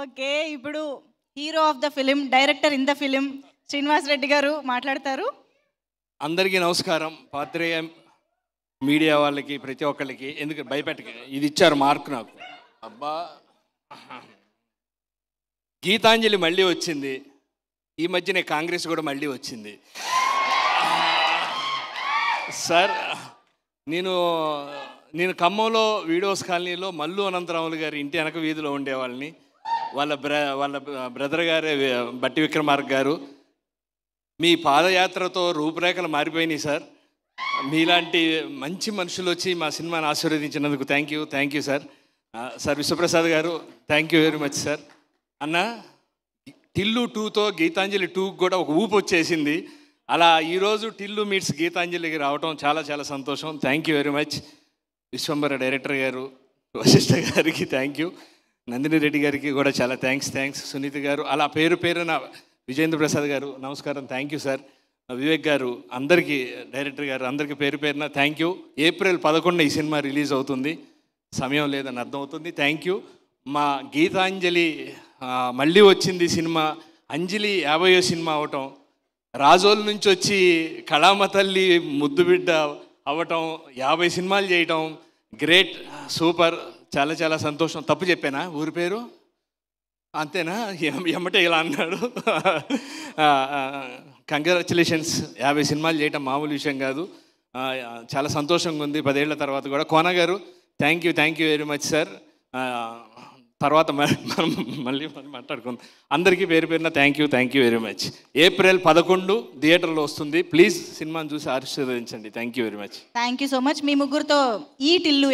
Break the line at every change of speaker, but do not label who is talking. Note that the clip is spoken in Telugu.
ఓకే ఇప్పుడు hero of the film director in the film Srinivas Reddy గారు మాట్లాడతారు అందరికీ నమస్కారం పాత్రేయ మీడియా వాళ్ళకి ప్రతి ఒక్కళ్ళకి ఎందుకు భయపెట్ట ఇది ఇచ్చారు మార్క్ నాకు అబ్బా గీతాంజలి మళ్ళీ వచ్చింది ఈ మధ్యనే కాంగ్రెస్ కూడా మళ్ళీ వచ్చింది సార్ నేను నేను ఖమ్మంలో వీడియోస్ కాలనీలో మల్లు అనంతరాములు గారి ఇంటి వెనక వీధిలో ఉండేవాళ్ళని వాళ్ళ బ్ర వాళ్ళ బ్రదర్ గారే బట్టి విక్రమార్క్ గారు మీ పాదయాత్రతో రూపురేఖలు మారిపోయినాయి సార్ మీలాంటి మంచి మనుషులు వచ్చి మా సినిమాను ఆశీర్వదించినందుకు thank you thank you sir sir Vishwaprasad గారు thank you very much sir అన్న టిల్లు టూతో గీతాంజలి టూకి కూడా ఒక ఊపు వచ్చేసింది అలా ఈరోజు టిల్లు మీట్స్ గీతాంజలికి రావటం చాలా చాలా సంతోషం thank you very much Vishwambhara director గారు వశిష్ట గారికి థ్యాంక్ యూ నందిని రెడ్డి గారికి కూడా చాలా థ్యాంక్స్ థ్యాంక్స్ సునీత గారు అలా పేరు పేరున విజేంద్ర ప్రసాద్ గారు నమస్కారం థ్యాంక్ యూ సార్ వివేక్ గారు అందరికీ డైరెక్టర్ గారు అందరికీ పేరు పేరున థ్యాంక్ యూ ఏప్రిల్ పదకొండున ఈ సినిమా రిలీజ్ అవుతుంది సమయం లేదని అర్థమవుతుంది థ్యాంక్ యూ మా గీతాంజలి మళ్ళీ వచ్చింది సినిమా అంజలి యాభయో సినిమా అవటం రాజోల్ నుంచి వచ్చి కళామ తల్లి ముద్దుబిడ్డ అవటం యాభై సినిమాలు చేయటం గ్రేట్ సూపర్ చాలా చాలా సంతోషం తప్పు చెప్పానా ఊరి పేరు అంతేనా ఎమ్మటే ఇలా అన్నాడు కంగ్రాచులేషన్స్ యాభై సినిమాలు చేయటం మామూలు విషయం కాదు చాలా సంతోషంగా ఉంది పదేళ్ల తర్వాత కూడా కోన గారు thank you thank you very much sir తర్వాత మనం మళ్ళీ మనం మాట్లాడుకుందాం అందరికీ పేరు పేరున thank you thank you very much April పదకొండు థియేటర్లో వస్తుంది ప్లీజ్ సినిమాను చూసి ఆశీర్వదించండి thank you very much thank you so much మీ ముగ్గురుతో ఈ టిల్లు